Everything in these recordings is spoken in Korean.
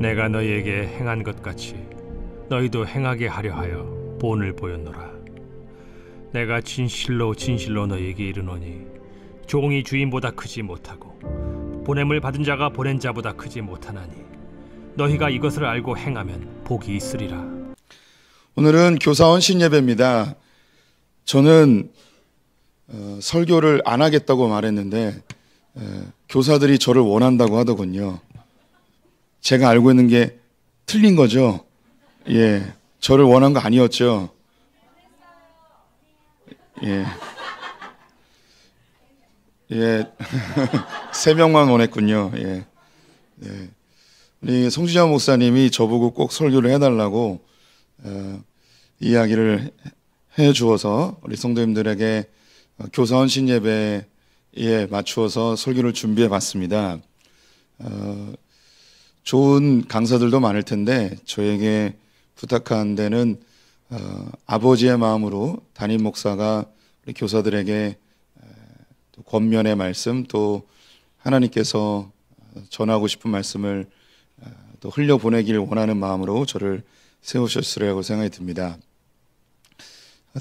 내가 너희에게 행한 것 같이 너희도 행하게 하려 하여 본을 보였노라. 내가 진실로 진실로 너희에게 이르노니 종이 주인보다 크지 못하고 보냄을 받은 자가 보낸 자보다 크지 못하나니 너희가 이것을 알고 행하면 복이 있으리라. 오늘은 교사원 신예배입니다. 저는 어, 설교를 안 하겠다고 말했는데 에, 교사들이 저를 원한다고 하더군요. 제가 알고 있는 게 틀린 거죠. 예. 저를 원한 거 아니었죠. 예. 예. 세 명만 원했군요. 예. 예. 우리 송지자 목사님이 저보고 꼭 설교를 해달라고 어, 이야기를 해 주어서 우리 성도님들에게 교사원 신예배에 맞추어서 설교를 준비해 봤습니다. 어, 좋은 강사들도 많을 텐데 저에게 부탁한 데는 어, 아버지의 마음으로 담임 목사가 우리 교사들에게 권면의 말씀 또 하나님께서 전하고 싶은 말씀을 어, 또 흘려보내길 원하는 마음으로 저를 세우셨으리라고 생각이 듭니다.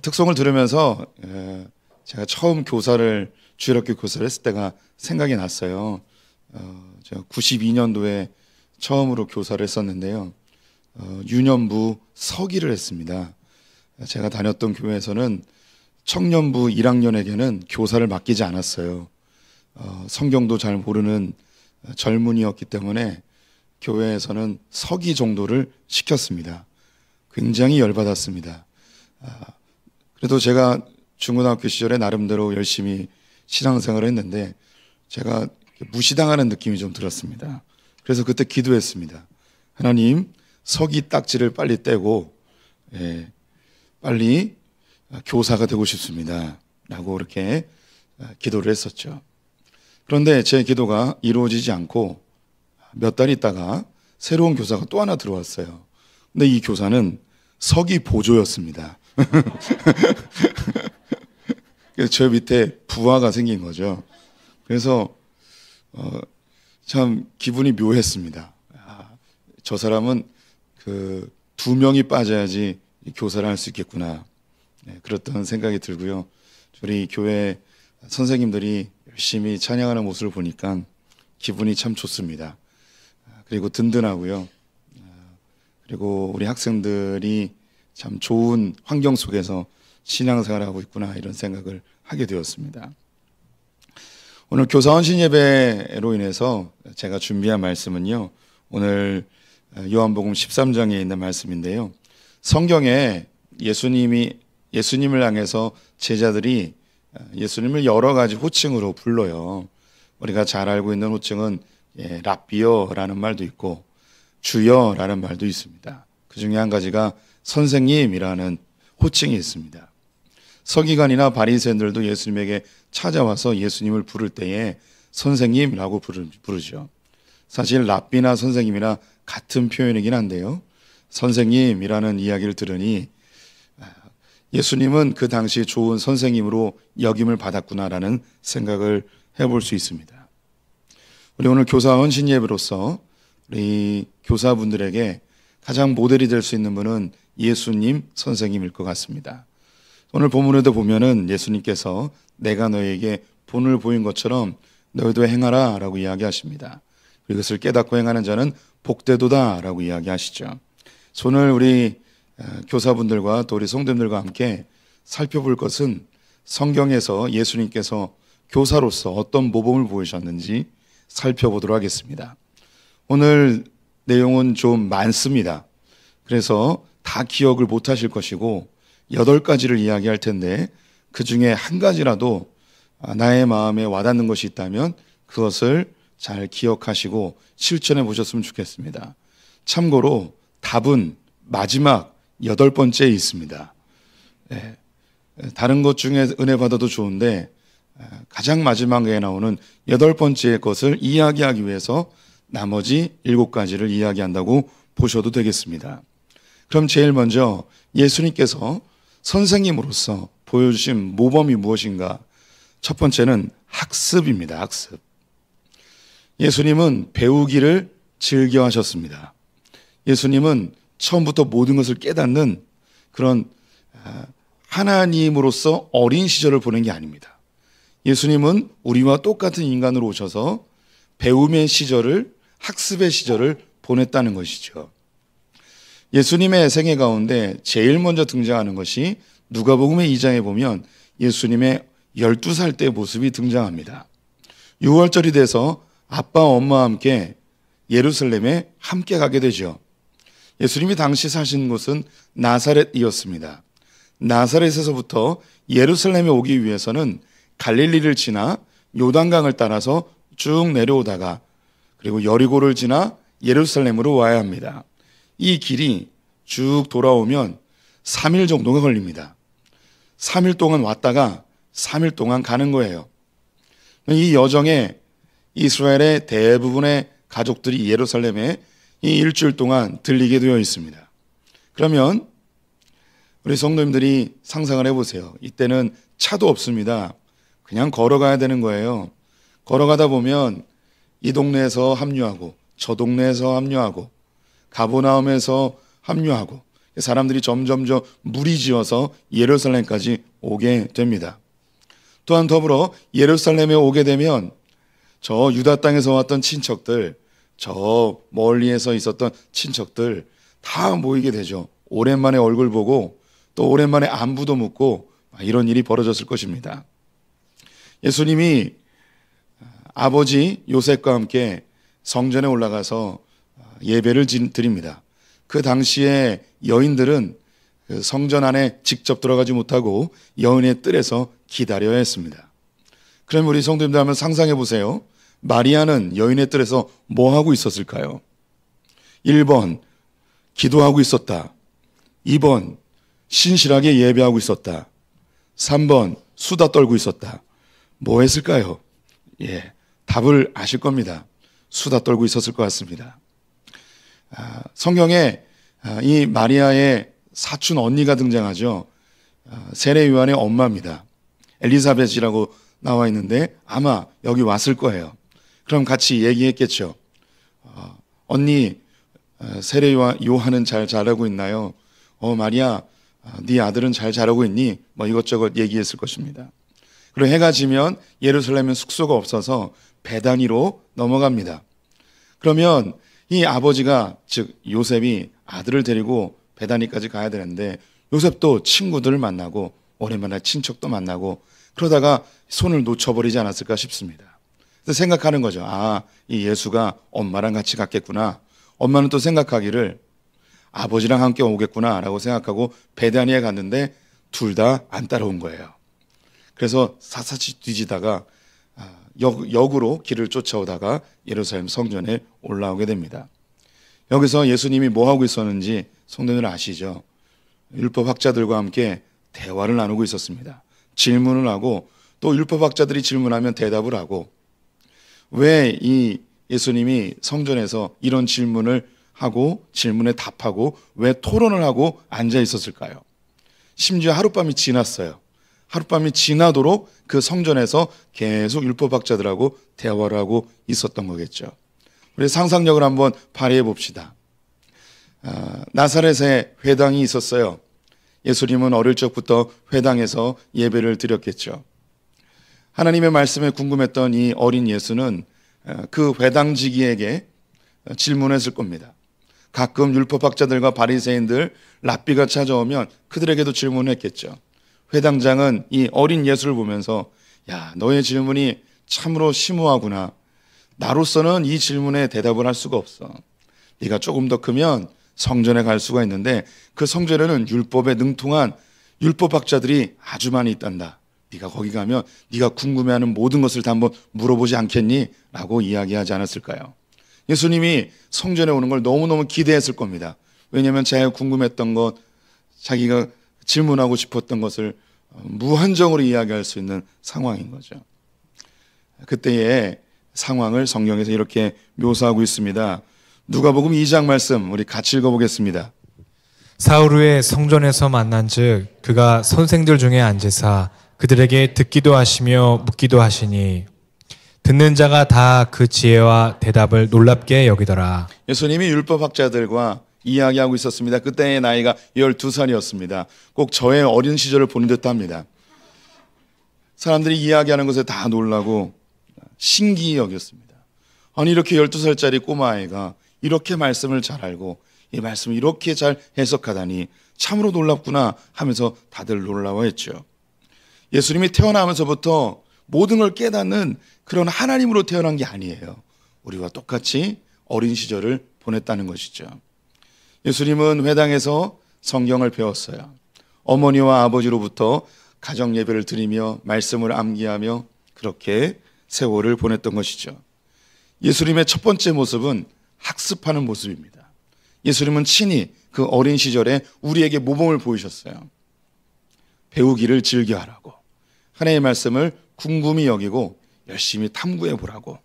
특성을 들으면서 제가 처음 교사를 주일학교 교사를 했을 때가 생각이 났어요. 어, 제가 92년도에 처음으로 교사를 했었는데요. 어, 유년부 서기를 했습니다. 제가 다녔던 교회에서는 청년부 1학년에게는 교사를 맡기지 않았어요. 어, 성경도 잘 모르는 젊은이였기 때문에 교회에서는 서기 정도를 시켰습니다. 굉장히 열받았습니다. 아, 그래도 제가 중고등학교 시절에 나름대로 열심히 신앙생활을 했는데 제가 무시당하는 느낌이 좀 들었습니다. 그래서 그때 기도했습니다. 하나님, 서기 딱지를 빨리 떼고, 예, 빨리 아, 교사가 되고 싶습니다. 라고 이렇게 아, 기도를 했었죠. 그런데 제 기도가 이루어지지 않고 몇 달 있다가 새로운 교사가 또 하나 들어왔어요. 근데 이 교사는 서기 보조였습니다. 그래서 저 밑에 부하가 생긴 거죠. 그래서 어, 참 기분이 묘했습니다. 아, 저 사람은 그 두 명이 빠져야지 교사를 할 수 있겠구나. 네, 그렇던 생각이 들고요. 우리 교회 선생님들이 열심히 찬양하는 모습을 보니까 기분이 참 좋습니다. 아, 그리고 든든하고요. 아, 그리고 우리 학생들이 참 좋은 환경 속에서 신앙생활하고 있구나 이런 생각을 하게 되었습니다. 오늘 교사원 신예배로 인해서 제가 준비한 말씀은요. 오늘 요한복음 13장에 있는 말씀인데요. 성경에 예수님이 예수님을 향해서 제자들이 예수님을 여러 가지 호칭으로 불러요. 우리가 잘 알고 있는 호칭은 예, 랍비어라는 말도 있고 주여라는 말도 있습니다. 그 중에 한 가지가 선생님이라는 호칭이 있습니다. 서기관이나 바리새인들도 예수님에게 찾아와서 예수님을 부를 때에 선생님이라고 부르죠. 사실 랍비나 선생님이나 같은 표현이긴 한데요. 선생님이라는 이야기를 들으니 아, 예수님은 그 당시 좋은 선생님으로 역임을 받았구나라는 생각을 해볼 수 있습니다. 우리 오늘 교사 헌신 예배로서 우리 교사분들에게 가장 모델이 될 수 있는 분은 예수님 선생님일 것 같습니다. 오늘 본문에도 보면은 예수님께서 내가 너에게 본을 보인 것처럼 너희도 행하라 라고 이야기하십니다. 이것을 깨닫고 행하는 자는 복대도다 라고 이야기하시죠. 손을 우리 어, 교사분들과 또 우리 성대들과 함께 살펴볼 것은 성경에서 예수님께서 교사로서 어떤 모범을 보이셨는지 살펴보도록 하겠습니다. 오늘 내용은 좀 많습니다. 그래서 다 기억을 못 하실 것이고 여덟 가지를 이야기할 텐데 그 중에 한 가지라도 나의 마음에 와닿는 것이 있다면 그것을 잘 기억하시고 실천해 보셨으면 좋겠습니다. 참고로 답은 마지막 여덟 번째에 있습니다. 네. 다른 것 중에 은혜 받아도 좋은데 아, 가장 마지막에 나오는 여덟 번째 것을 이야기하기 위해서 나머지 일곱 가지를 이야기한다고 보셔도 되겠습니다. 그럼 제일 먼저 예수님께서 선생님으로서 보여주신 모범이 무엇인가? 첫 번째는 학습입니다. 학습. 예수님은 배우기를 즐겨 하셨습니다. 예수님은 처음부터 모든 것을 깨닫는 그런 아, 하나님으로서 어린 시절을 보낸 게 아닙니다. 예수님은 우리와 똑같은 인간으로 오셔서 배움의 시절을 학습의 시절을 보냈다는 것이죠. 예수님의 생애 가운데 제일 먼저 등장하는 것이 누가복음의 2장에 보면 예수님의 12살 때 모습이 등장합니다. 6월절이 돼서 아빠 엄마와 함께 예루살렘에 함께 가게 되죠. 예수님이 당시 사신 곳은 나사렛이었습니다. 나사렛에서부터 예루살렘에 오기 위해서는 갈릴리를 지나 요단강을 따라서 쭉 내려오다가 그리고 여리고를 지나 예루살렘으로 와야 합니다. 이 길이 쭉 돌아오면 3일 정도가 걸립니다. 3일 동안 왔다가 3일 동안 가는 거예요. 이 여정에 이스라엘의 대부분의 가족들이 예루살렘에 이 일주일 동안 들리게 되어 있습니다. 그러면 우리 성도님들이 상상을 해보세요. 이때는 차도 없습니다. 그냥 걸어가야 되는 거예요. 걸어가다 보면 이 동네에서 합류하고 저 동네에서 합류하고 가보나움에서 합류하고 사람들이 점점점 무리지어서 예루살렘까지 오게 됩니다. 또한 더불어 예루살렘에 오게 되면 저 유다 땅에서 왔던 친척들, 저 멀리에서 있었던 친척들 다 모이게 되죠. 오랜만에 얼굴 보고 또 오랜만에 안부도 묻고 이런 일이 벌어졌을 것입니다. 예수님이 아버지 요셉과 함께 성전에 올라가서 예배를 드립니다. 그 당시에 여인들은 그 성전 안에 직접 들어가지 못하고 여인의 뜰에서 기다려야 했습니다. 그럼 우리 성도님들 한번 상상해 보세요. 마리아는 여인의 뜰에서 뭐 하고 있었을까요? 1번, 기도하고 있었다. 2번, 신실하게 예배하고 있었다. 3번, 수다 떨고 있었다. 뭐 했을까요? 예, 답을 아실 겁니다. 수다 떨고 있었을 것 같습니다. 아, 성경에 아, 이 마리아의 사촌 언니가 등장하죠. 아, 세례 요한의 엄마입니다. 엘리사벳이라고 나와 있는데 아마 여기 왔을 거예요. 그럼 같이 얘기했겠죠. 언니 세례 요한은 잘 자라고 있나요? 어 마리아 네 아들은 잘 자라고 있니? 뭐 이것저것 얘기했을 것입니다. 그리고 해가 지면 예루살렘은 숙소가 없어서 배단위로 넘어갑니다. 그러면 이 아버지가 즉 요셉이 아들을 데리고 베다니까지 가야 되는데 요셉도 친구들을 만나고 오랜만에 친척도 만나고 그러다가 손을 놓쳐버리지 않았을까 싶습니다. 그래서 생각하는 거죠. 아, 이 예수가 엄마랑 같이 갔겠구나. 엄마는 또 생각하기를 아버지랑 함께 오겠구나라고 생각하고 베다니에 갔는데 둘 다 안 따라온 거예요. 그래서 사사치 뒤지다가 역, 역으로 길을 쫓아오다가 예루살렘 성전에 올라오게 됩니다. 여기서 예수님이 뭐 하고 있었는지 성도들 아시죠? 율법학자들과 함께 대화를 나누고 있었습니다. 질문을 하고 또 율법학자들이 질문하면 대답을 하고 왜 이 예수님이 성전에서 이런 질문을 하고 질문에 답하고 왜 토론을 하고 앉아 있었을까요? 심지어 하룻밤이 지났어요. 하룻밤이 지나도록 그 성전에서 계속 율법학자들하고 대화를 하고 있었던 거겠죠. 우리 상상력을 한번 발휘해 봅시다. 아, 나사렛에 회당이 있었어요. 예수님은 어릴 적부터 회당에서 예배를 드렸겠죠. 하나님의 말씀에 궁금했던 이 어린 예수는 아, 그 회당지기에게 질문했을 겁니다. 가끔 율법학자들과 바리새인들 랍비가 찾아오면 그들에게도 질문했겠죠. 회당장은 이 어린 예수를 보면서 야, 너의 질문이 참으로 심오하구나. 나로서는 이 질문에 대답을 할 수가 없어. 네가 조금 더 크면 성전에 갈 수가 있는데 그 성전에는 율법에 능통한 율법학자들이 아주 많이 있단다. 네가 거기 가면 네가 궁금해하는 모든 것을 다 한번 물어보지 않겠니? 라고 이야기하지 않았을까요? 예수님이 성전에 오는 걸 너무너무 기대했을 겁니다. 왜냐면제기가 궁금했던 것, 자기가 질문하고 싶었던 것을 어, 무한정으로 이야기할 수 있는 상황인 거죠. 그때의 상황을 성경에서 이렇게 묘사하고 있습니다. 누가복음 2장 말씀 우리 같이 읽어보겠습니다. 사울 후에 성전에서 만난즉 그가 선생들 중에 앉으사 그들에게 듣기도 하시며 묻기도 하시니 듣는 자가 다 그 지혜와 대답을 놀랍게 여기더라. 예수님이 율법 학자들과 이야기하고 있었습니다. 그때의 나이가 12살이었습니다. 꼭 저의 어린 시절을 보는 듯 합니다. 사람들이 이야기하는 것에 다 놀라고 신기히 여겼습니다. 아니, 이렇게 12살짜리 꼬마아이가 이렇게 말씀을 잘 알고 이 말씀을 이렇게 잘 해석하다니 참으로 놀랍구나 하면서 다들 놀라워했죠. 예수님이 태어나면서부터 모든 걸 깨닫는 그런 하나님으로 태어난 게 아니에요. 우리와 똑같이 어린 시절을 보냈다는 것이죠. 예수님은 회당에서 성경을 배웠어요. 어머니와 아버지로부터 가정 예배를 드리며 말씀을 암기하며 그렇게 세월을 보냈던 것이죠. 예수님의 첫 번째 모습은 학습하는 모습입니다. 예수님은 친히 그 어린 시절에 우리에게 모범을 보이셨어요. 배우기를 즐겨하라고 하나님의 말씀을 궁금히 여기고 열심히 탐구해 보라고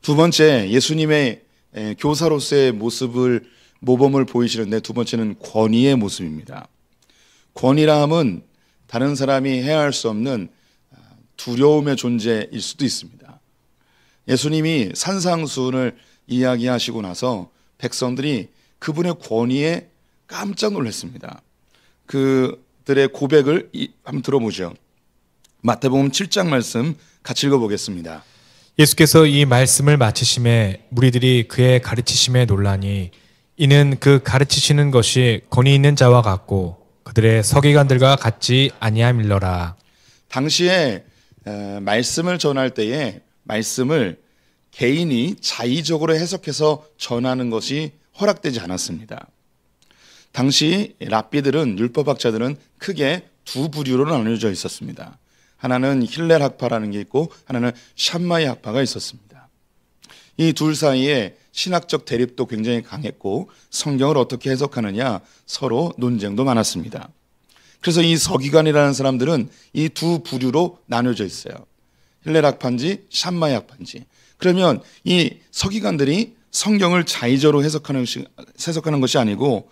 두 번째 예수님의 교사로서의 모습을 모범을 보이시는데 두 번째는 권위의 모습입니다. 권위함은 다른 사람이 헤아릴 수 없는 아, 두려움의 존재일 수도 있습니다. 예수님이 산상수훈을 이야기하시고 나서 백성들이 그분의 권위에 깜짝 놀랐습니다. 그들의 고백을 한번 들어보죠. 마태복음 7장 말씀 같이 읽어보겠습니다. 예수께서 이 말씀을 마치심에 무리들이 그의 가르치심에 놀라니 이는 그 가르치시는 것이 권위 있는 자와 같고 그들의 서기관들과 같지 아니함일러라. 당시에 말씀을 전할 때에 말씀을 개인이 자의적으로 해석해서 전하는 것이 허락되지 않았습니다. 당시 랍비들은 율법학자들은 크게 두 부류로 나뉘어져 있었습니다. 하나는 힐렐 학파라는 게 있고 하나는 샴마이 학파가 있었습니다. 이둘 사이에 신학적 대립도 굉장히 강했고 성경을 어떻게 해석하느냐 서로 논쟁도 많았습니다. 그래서 이 서기관이라는 사람들은 이 두 부류로 나뉘어져 있어요. 힐레락판지, 샴마약판지. 그러면 이 서기관들이 성경을 자의적으로 해석하는, 해석하는 것이 아니고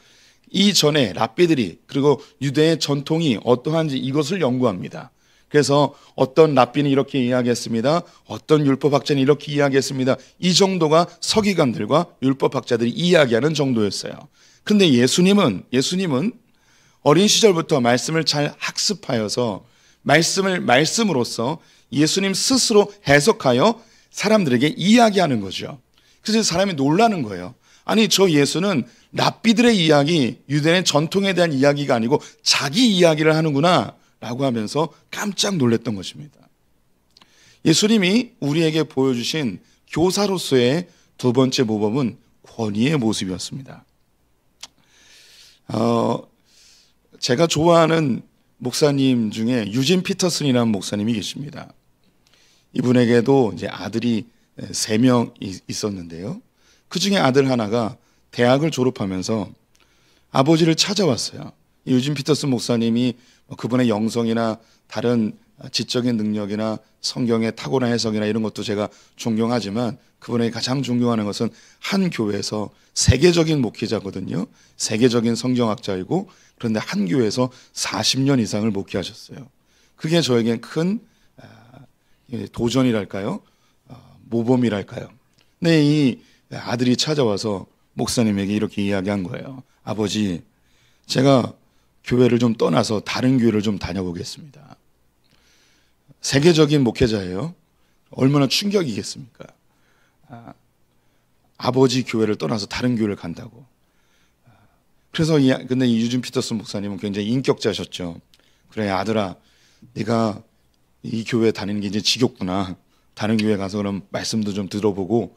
이전에 랍비들이 그리고 유대의 전통이 어떠한지 이것을 연구합니다. 그래서 어떤 랍비는 이렇게 이야기했습니다. 어떤 율법학자는 이렇게 이야기했습니다. 이 정도가 서기관들과 율법학자들이 이야기하는 정도였어요. 근데 예수님은 예수님은 어린 시절부터 말씀을 잘 학습하여서 말씀을 말씀으로써 예수님 스스로 해석하여 사람들에게 이야기하는 거죠. 그래서 사람이 놀라는 거예요. 아니 저 예수는 랍비들의 이야기, 유대의 인 전통에 대한 이야기가 아니고 자기 이야기를 하는구나. 라고 하면서 깜짝 놀랐던 것입니다. 예수님이 우리에게 보여주신 교사로서의 두 번째 모범은 권위의 모습이었습니다. 어, 제가 좋아하는 목사님 중에 유진 피터슨이라는 목사님이 계십니다. 이분에게도 이제 아들이 세 명 있었는데요. 그 중에 아들 하나가 대학을 졸업하면서 아버지를 찾아왔어요. 유진 피터슨 목사님이 그분의 영성이나 다른 지적인 능력이나 성경의 탁월한 해석이나 이런 것도 제가 존경하지만 그분의 가장 존경하는 것은 한 교회에서 세계적인 목회자거든요. 세계적인 성경학자이고 그런데 한 교회에서 40년 이상을 목회하셨어요. 그게 저에겐 큰 아, 도전이랄까요? 어, 모범이랄까요? 근이 네, 아들이 찾아와서 목사님에게 이렇게 이야기한 거예요. 아버지, 제가 교회를 좀 떠나서 다른 교회를 좀 다녀보겠습니다. 세계적인 목회자예요. 얼마나 충격이겠습니까? 아, 버지 교회를 떠나서 다른 교회를 간다고. 아, 그래서 이, 근데 이 유진 피터슨 목사님은 굉장히 인격자셨죠. 그래 아들아, 네가 이 교회 다니는 게 이제 지겹구나. 다른 교회 가서 그럼 말씀도 좀 들어보고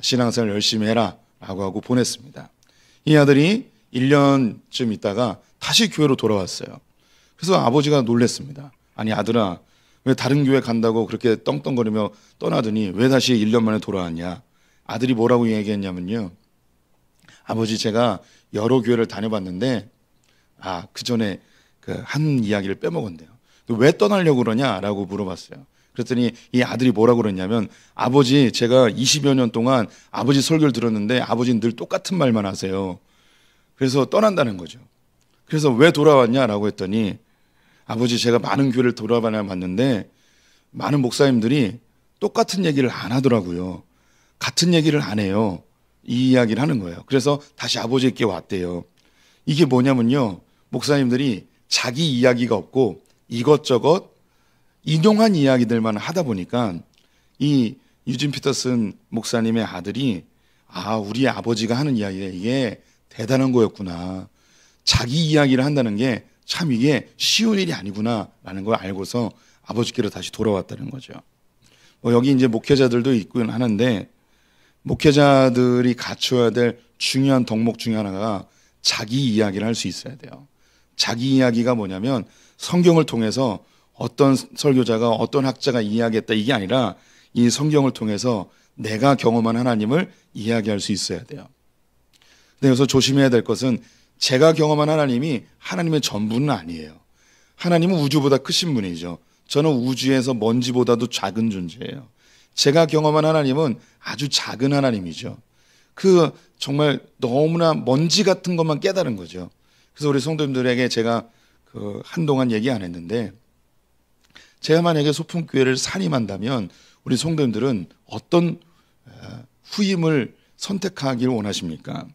신앙생활 열심히 해라라고 하고 보냈습니다. 이 아들이 1년쯤 있다가 다시 교회로 돌아왔어요. 그래서 아버지가 놀랬습니다. 아니 아들아 왜 다른 교회 간다고 그렇게 떵떵거리며 떠나더니 왜 다시 1년 만에 돌아왔냐. 아들이 뭐라고 얘기했냐면요. 아버지 제가 여러 교회를 다녀봤는데 아, 그 전에 그 한 이야기를 빼먹었네요. 왜 떠나려고 그러냐라고 물어봤어요. 그랬더니 이 아들이 뭐라고 그랬냐면 아버지 제가 20여 년 동안 아버지 설교를 들었는데 아버지는 늘 똑같은 말만 하세요. 그래서 떠난다는 거죠. 그래서 왜 돌아왔냐라고 했더니 아버지 제가 많은 교회를 돌아봐야 봤는데 많은 목사님들이 똑같은 얘기를 안 하더라고요. 같은 얘기를 안 해요. 이 이야기를 하는 거예요. 그래서 다시 아버지께 왔대요. 이게 뭐냐면요. 목사님들이 자기 이야기가 없고 이것저것 인용한 이야기들만 하다 보니까 이 유진 피터슨 목사님의 아들이 아, 우리 아버지가 하는 이야기에 이게 대단한 거였구나. 자기 이야기를 한다는 게 참 이게 쉬운 일이 아니구나라는 걸 알고서 아버지께로 다시 돌아왔다는 거죠. 뭐 여기 이제 목회자들도 있긴 하는데 목회자들이 갖춰야 될 중요한 덕목 중에 하나가 자기 이야기를 할 수 있어야 돼요. 자기 이야기가 뭐냐면 성경을 통해서 어떤 설교자가 어떤 학자가 이야기했다 이게 아니라 이 성경을 통해서 내가 경험한 하나님을 이야기할 수 있어야 돼요. 근데 네, 여기서 조심해야 될 것은 제가 경험한 하나님이 하나님의 전부는 아니에요. 하나님은 우주보다 크신 분이죠. 저는 우주에서 먼지보다도 작은 존재예요. 제가 경험한 하나님은 아주 작은 하나님이죠. 그 정말 너무나 먼지 같은 것만 깨달은 거죠. 그래서 우리 성도님들에게 제가 그 한동안 얘기 안 했는데 제가 만약에 소품교회를 산임한다면 우리 성도님들은 어떤 어, 후임을 선택하기를 원하십니까?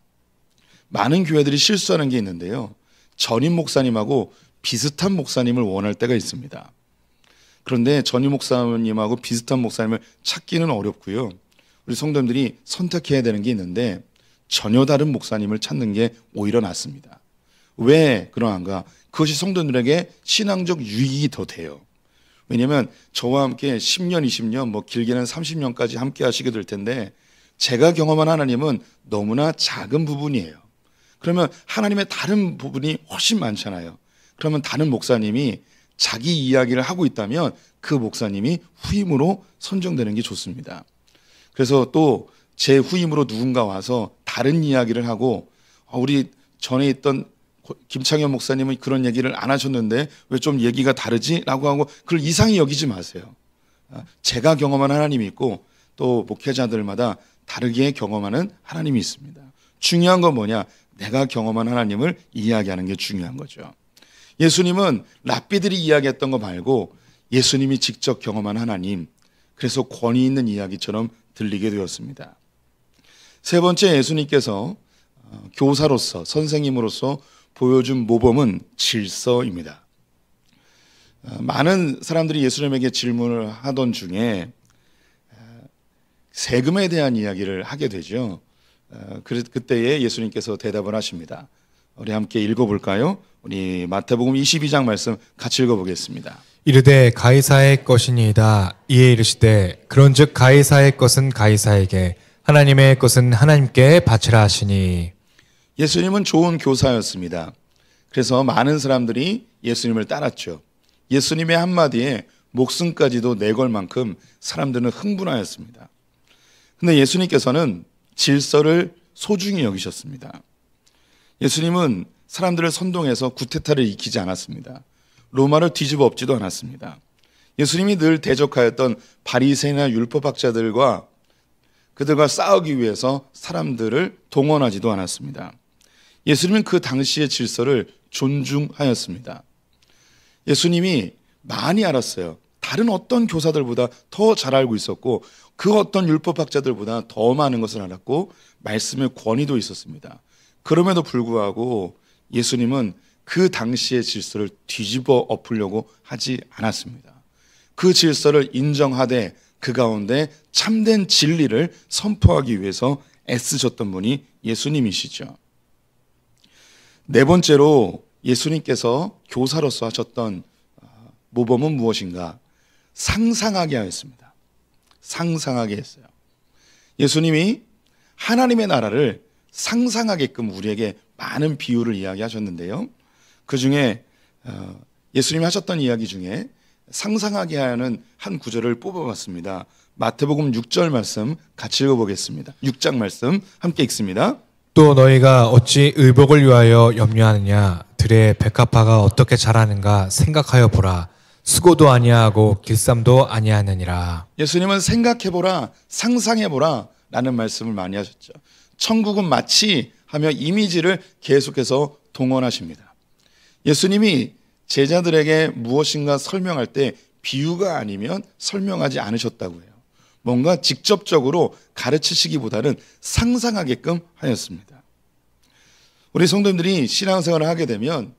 많은 교회들이 실수하는 게 있는데요. 전임 목사님하고 비슷한 목사님을 원할 때가 있습니다. 그런데 전임 목사님하고 비슷한 목사님을 찾기는 어렵고요. 우리 성도님들이 선택해야 되는 게 있는데 전혀 다른 목사님을 찾는 게 오히려 낫습니다. 왜 그러한가? 그것이 성도들에게 님 신앙적 유익이 더 돼요. 왜냐면 저와 함께 10년, 20년, 뭐 길게는 30년까지 함께 하시게 될 텐데 제가 경험한 하나님은 너무나 작은 부분이에요. 그러면 하나님의 다른 부분이 훨씬 많잖아요. 그러면 다른 목사님이 자기 이야기를 하고 있다면 그 목사님이 후임으로 선정되는 게 좋습니다. 그래서 또 제 후임으로 누군가 와서 다른 이야기를 하고 아, 우리 전에 있던 김창현 목사님은 그런 얘기를 안 하셨는데 왜 좀 얘기가 다르지? 라고 하고 그걸 이상히 여기지 마세요. 아, 제가 경험한 하나님이 있고 또 목회자들마다 다르게 경험하는 하나님이 있습니다. 중요한 건 뭐냐? 내가 경험한 하나님을 이야기하는 게 중요한 거죠. 예수님은 랍비들이 이야기했던 거 말고 예수님이 직접 경험한 하나님, 그래서 권위 있는 이야기처럼 들리게 되었습니다. 세 번째 예수님께서 어, 교사로서, 선생님으로서 보여준 모범은 질서입니다. 어, 많은 사람들이 예수님에게 질문을 하던 중에 어, 세금에 대한 이야기를 하게 되죠. 어, 그때에 예수님께서 대답을 하십니다. 우리 함께 읽어볼까요? 우리 마태복음 22장 말씀 같이 읽어보겠습니다. 이르되 가이사의 것이니이다. 이에 이르시되 그런즉 가이사의 것은 가이사에게 하나님의 것은 하나님께 바치라 하시니 예수님은 좋은 교사였습니다. 그래서 많은 사람들이 예수님을 따랐죠. 예수님의 한마디에 목숨까지도 내걸 만큼 사람들은 흥분하였습니다. 근데 예수님께서는 질서를 소중히 여기셨습니다. 예수님은 사람들을 선동해서 구테타를 익히지 않았습니다. 로마를 뒤집어 엎지도 않았습니다. 예수님이 늘 대적하였던 바리새나 율법학자들과 그들과 싸우기 위해서 사람들을 동원하지도 않았습니다. 예수님은 그 당시의 질서를 존중하였습니다. 예수님이 많이 알았어요. 다른 어떤 교사들보다 더 잘 알고 있었고 그 어떤 율법학자들보다 더 많은 것을 알았고 말씀의 권위도 있었습니다. 그럼에도 불구하고 예수님은 그 당시의 질서를 뒤집어 엎으려고 하지 않았습니다. 그 질서를 인정하되 그 가운데 참된 진리를 선포하기 위해서 애쓰셨던 분이 예수님이시죠. 네 번째로 예수님께서 교사로서 하셨던 아, 모범은 무엇인가? 상상하게 하였습니다. 상상하게 했어요. 예수님이 하나님의 나라를 상상하게끔 우리에게 많은 비유를 이야기하셨는데요. 그 중에 어, 예수님이 하셨던 이야기 중에 상상하게 하는 한 구절을 뽑아봤습니다. 마태복음 6절 말씀 같이 읽어보겠습니다. 6장 말씀 함께 읽습니다. 또 너희가 어찌 의복을 위하여 염려하느냐 들의 백합화가 어떻게 자라는가 생각하여 보라 수고도 아니하고 길쌈도 아니하느니라. 예수님은 생각해보라, 상상해보라 라는 말씀을 많이 하셨죠. 천국은 마치 하며 이미지를 계속해서 동원하십니다. 예수님이 제자들에게 무엇인가 설명할 때 비유가 아니면 설명하지 않으셨다고 해요. 뭔가 직접적으로 가르치시기보다는 상상하게끔 하였습니다. 우리 성도님들이 신앙생활을 하게 되면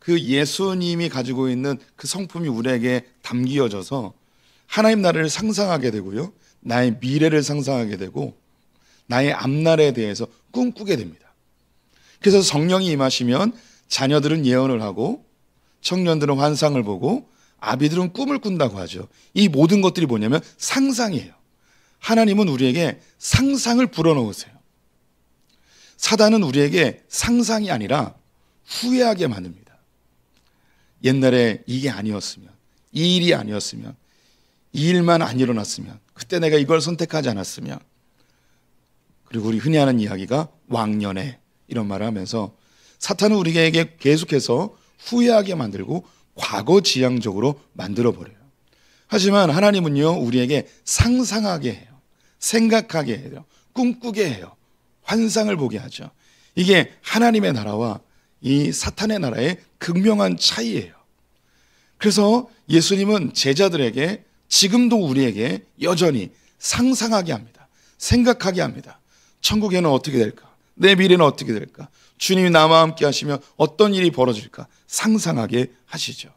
그 예수님이 가지고 있는 그 성품이 우리에게 담겨져서 하나님 나라를 상상하게 되고요. 나의 미래를 상상하게 되고 나의 앞날에 대해서 꿈꾸게 됩니다. 그래서 성령이 임하시면 자녀들은 예언을 하고 청년들은 환상을 보고 아비들은 꿈을 꾼다고 하죠. 이 모든 것들이 뭐냐면 상상이에요. 하나님은 우리에게 상상을 불어넣으세요. 사단은 우리에게 상상이 아니라 후회하게 만듭니다. 옛날에 이게 아니었으면, 이 일이 아니었으면, 이 일만 안 일어났으면, 그때 내가 이걸 선택하지 않았으면, 그리고 우리 흔히 하는 이야기가 왕년에 이런 말을 하면서 사탄은 우리에게 계속해서 후회하게 만들고 과거 지향적으로 만들어 버려요. 하지만 하나님은요, 우리에게 상상하게 해요. 생각하게 해요. 꿈꾸게 해요. 환상을 보게 하죠. 이게 하나님의 나라와 이 사탄의 나라의 극명한 차이예요. 그래서 예수님은 제자들에게 지금도 우리에게 여전히 상상하게 합니다. 생각하게 합니다. 천국에는 어떻게 될까? 내 미래는 어떻게 될까? 주님이 나와 함께 하시면 어떤 일이 벌어질까? 상상하게 하시죠.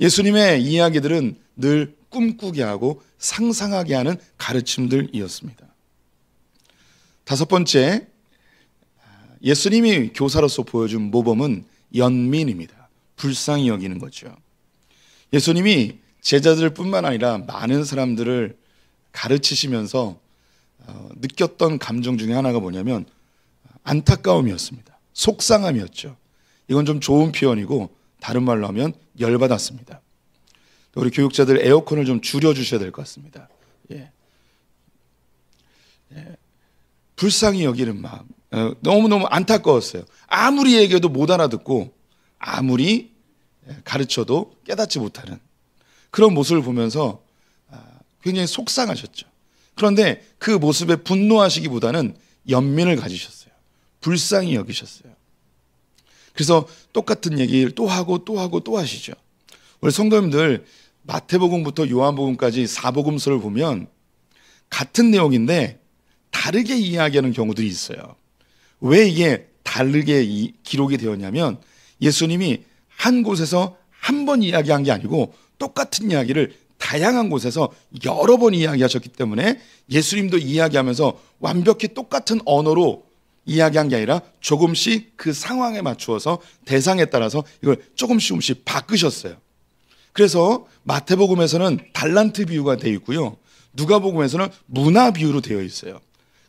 예수님의 이야기들은 늘 꿈꾸게 하고 상상하게 하는 가르침들이었습니다. 다섯 번째, 예수님이 교사로서 보여준 모범은 연민입니다. 불쌍히 여기는 거죠. 예수님이 제자들뿐만 아니라 많은 사람들을 가르치시면서 어, 느꼈던 감정 중에 하나가 뭐냐면 안타까움이었습니다. 속상함이었죠. 이건 좀 좋은 표현이고 다른 말로 하면 열받았습니다. 우리 교육자들 에어컨을 좀 줄여주셔야 될 것 같습니다. 예. 예. 불쌍히 여기는 마음. 어, 너무너무 안타까웠어요. 아무리 얘기해도 못 알아듣고 아무리 예, 가르쳐도 깨닫지 못하는 그런 모습을 보면서 아, 굉장히 속상하셨죠. 그런데 그 모습에 분노하시기보다는 연민을 가지셨어요. 불쌍히 여기셨어요. 그래서 똑같은 얘기를 또 하고 또 하고 또 하시죠. 우리 성도님들 마태복음부터 요한복음까지 사복음서를 보면 같은 내용인데 다르게 이야기하는 경우들이 있어요. 왜 이게 다르게 이 기록이 되었냐면 예수님이 한 곳에서 한 번 이야기한 게 아니고 똑같은 이야기를 다양한 곳에서 여러 번 이야기하셨기 때문에 예수님도 이야기하면서 완벽히 똑같은 언어로 이야기한 게 아니라 조금씩 그 상황에 맞추어서 대상에 따라서 이걸 조금씩 조금씩 바꾸셨어요. 그래서 마태복음에서는 달란트 비유가 되어 있고요. 누가복음에서는 문화 비유로 되어 있어요.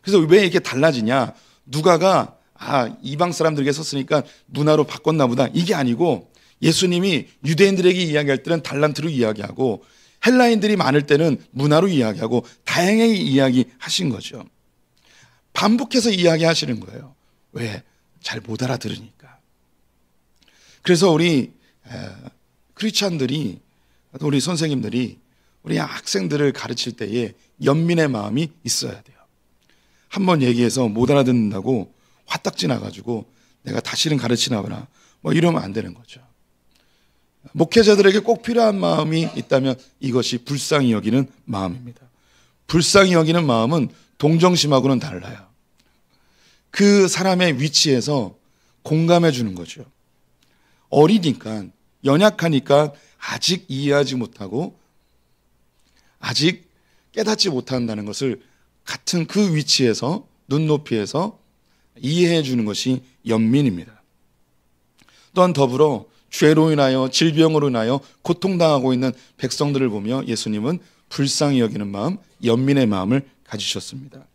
그래서 왜 이게 렇 달라지냐? 누가가 아, 이방 사람들에게 썼으니까 문화로 바꿨나 보다. 이게 아니고 예수님이 유대인들에게 이야기할 때는 달란트로 이야기하고 헬라인들이 많을 때는 문화로 이야기하고 다양하게 이야기하신 거죠. 반복해서 이야기하시는 거예요. 왜? 잘 못 알아들으니까. 그래서 우리 크리스천들이 우리 선생님들이 우리 학생들을 가르칠 때에 연민의 마음이 있어야 돼요. 한번 얘기해서 못 알아듣는다고 화딱지 나가지고 내가 다시는 가르치나 보라. 뭐 이러면 안 되는 거죠. 목회자들에게 꼭 필요한 마음이 있다면 이것이 불쌍히 여기는 마음입니다. 불쌍히 여기는 마음은 동정심하고는 달라요. 그 사람의 위치에서 공감해 주는 거죠. 어리니까, 연약하니까 아직 이해하지 못하고 아직 깨닫지 못한다는 것을 같은 그 위치에서 눈높이에서 이해해 주는 것이 연민입니다. 또한 더불어 죄로 인하여 질병으로 인하여 고통당하고 있는 백성들을 보며 예수님은 불쌍히 여기는 마음, 연민의 마음을 가지셨습니다.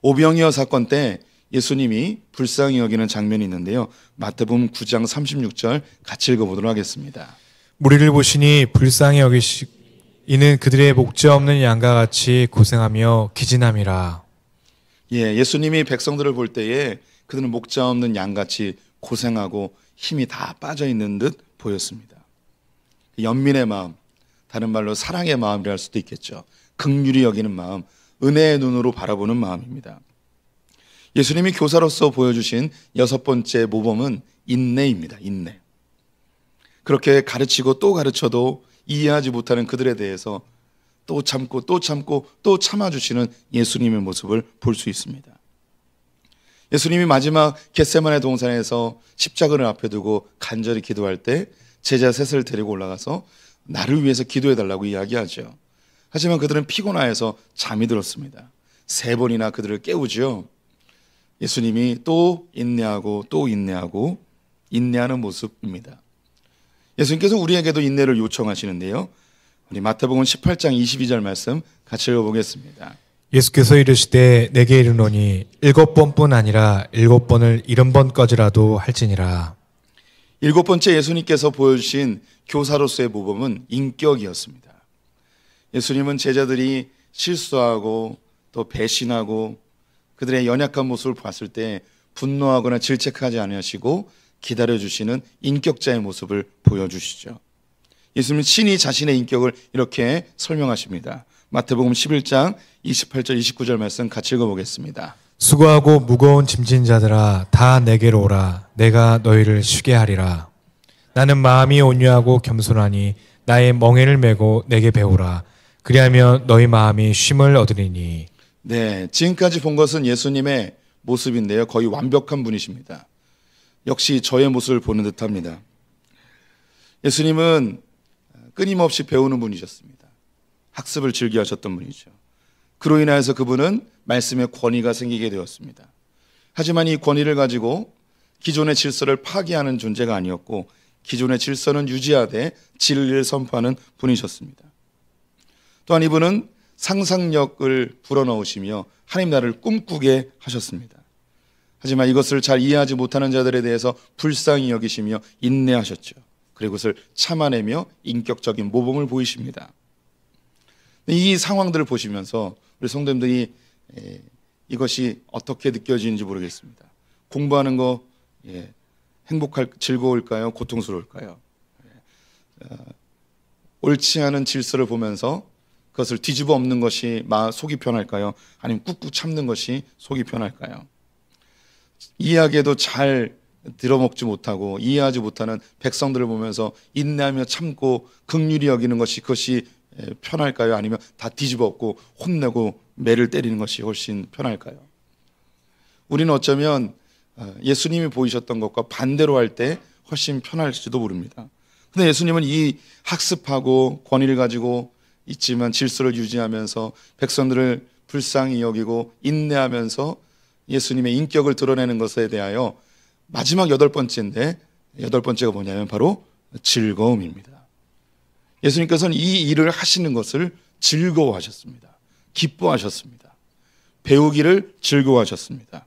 오병이어 사건 때 예수님이 불쌍히 여기는 장면이 있는데요. 마태복음 9장 36절 같이 읽어보도록 하겠습니다. 무리를 보시니 불쌍히 여기시 이는 그들의 목재 없는 양과 같이 고생하며 기진함이라. 예, 예수님이 백성들을 볼 때에 그들은 목재 없는 양같이 고생하고 힘이 다 빠져 있는 듯 보였습니다. 연민의 마음, 다른 말로 사랑의 마음이랄 수도 있겠죠. 극률이 여기는 마음, 은혜의 눈으로 바라보는 마음입니다. 예수님이 교사로서 보여주신 여섯 번째 모범은 인내입니다. 인내. 그렇게 가르치고 또 가르쳐도 이해하지 못하는 그들에 대해서 또 참고 또 참고 또 참아주시는 예수님의 모습을 볼 수 있습니다. 예수님이 마지막 겟세만의 동산에서 십자가를 앞에 두고 간절히 기도할 때 제자 셋을 데리고 올라가서 나를 위해서 기도해 달라고 이야기하죠. 하지만 그들은 피곤하여서 잠이 들었습니다. 세 번이나 그들을 깨우지 예수님이 또 인내하고 또 인내하고 인내하는 모습입니다. 예수님께서 우리에게도 인내를 요청하시는데요. 우리 마태복음 18장 22절 말씀 같이 읽어보겠습니다. 예수께서 이르시되 내게 이르노니 일곱 번뿐 아니라 일곱 번을 일흔 번까지라도 할지니라. 일곱 번째 예수님께서 보여주신 교사로서의 모범은 인격이었습니다. 예수님은 제자들이 실수하고 또 배신하고 그들의 연약한 모습을 봤을 때 분노하거나 질책하지 않으시고 기다려주시는 인격자의 모습을 보여주시죠. 예수님 신이 자신의 인격을 이렇게 설명하십니다. 마태복음 11장 28절 29절 말씀 같이 읽어보겠습니다. 수고하고 무거운 짐진 자들아 다 내게로 오라 내가 너희를 쉬게 하리라 나는 마음이 온유하고 겸손하니 나의 멍에를 메고 내게 배우라 그리하면 너희 마음이 쉼을 얻으리니 네 지금까지 본 것은 예수님의 모습인데요 거의 완벽한 분이십니다 역시 저의 모습을 보는 듯합니다. 예수님은 끊임없이 배우는 분이셨습니다. 학습을 즐겨하셨던 분이죠. 그로 인하여서 그분은 말씀의 권위가 생기게 되었습니다. 하지만 이 권위를 가지고 기존의 질서를 파괴하는 존재가 아니었고 기존의 질서는 유지하되 진리를 선포하는 분이셨습니다. 또한 이분은 상상력을 불어넣으시며 하나님 나를 꿈꾸게 하셨습니다. 하지만 이것을 잘 이해하지 못하는 자들에 대해서 불쌍히 여기시며 인내하셨죠. 그리고 그것을 참아내며 인격적인 모범을 보이십니다. 이 상황들을 보시면서 우리 성도님들이 예, 이것이 어떻게 느껴지는지 모르겠습니다. 공부하는 거 예, 행복할 즐거울까요? 고통스러울까요? 예, 어, 옳지 않은 질서를 보면서 그것을 뒤집어 엎는 것이 속이 편할까요? 아니면 꾹꾹 참는 것이 속이 편할까요? 이해하기에도 잘 들어먹지 못하고 이해하지 못하는 백성들을 보면서 인내하며 참고 극률이 여기는 것이 그것이 편할까요? 아니면 다 뒤집어 엎고 혼내고 매를 때리는 것이 훨씬 편할까요? 우리는 어쩌면 어, 예수님이 보이셨던 것과 반대로 할 때 훨씬 편할지도 모릅니다. 근데 예수님은 이 학습하고 권위를 가지고 있지만 질서를 유지하면서 백성들을 불쌍히 여기고 인내하면서 예수님의 인격을 드러내는 것에 대하여 마지막 여덟 번째인데 여덟 번째가 뭐냐면 바로 즐거움입니다. 예수님께서는 이 일을 하시는 것을 즐거워하셨습니다. 기뻐하셨습니다. 배우기를 즐거워하셨습니다.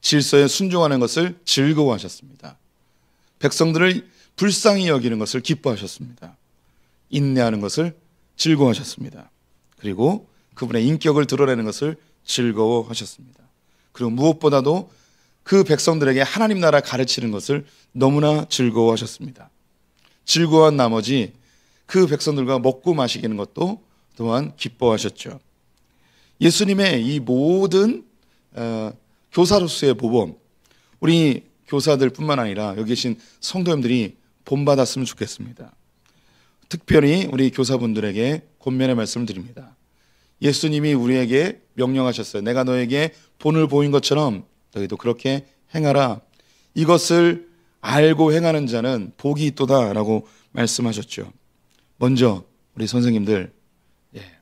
질서에 순종하는 것을 즐거워하셨습니다. 백성들을 불쌍히 여기는 것을 기뻐하셨습니다. 인내하는 것을 즐거워하셨습니다. 그리고 그분의 인격을 드러내는 것을 즐거워하셨습니다. 그리고 무엇보다도 그 백성들에게 하나님 나라 가르치는 것을 너무나 즐거워하셨습니다. 즐거워한 나머지 그 백성들과 먹고 마시기는 것도 또한 기뻐하셨죠. 예수님의 이 모든 어, 교사로서의 모범, 우리 교사들뿐만 아니라 여기 계신 성도님들이 본받았으면 좋겠습니다. 특별히 우리 교사분들에게 권면의 말씀을 드립니다. 예수님이 우리에게 명령하셨어요. 내가 너에게 본을 보인 것처럼 너희도 그렇게 행하라. 이것을 알고 행하는 자는 복이 있도다라고 말씀하셨죠. 먼저 우리 선생님들 예,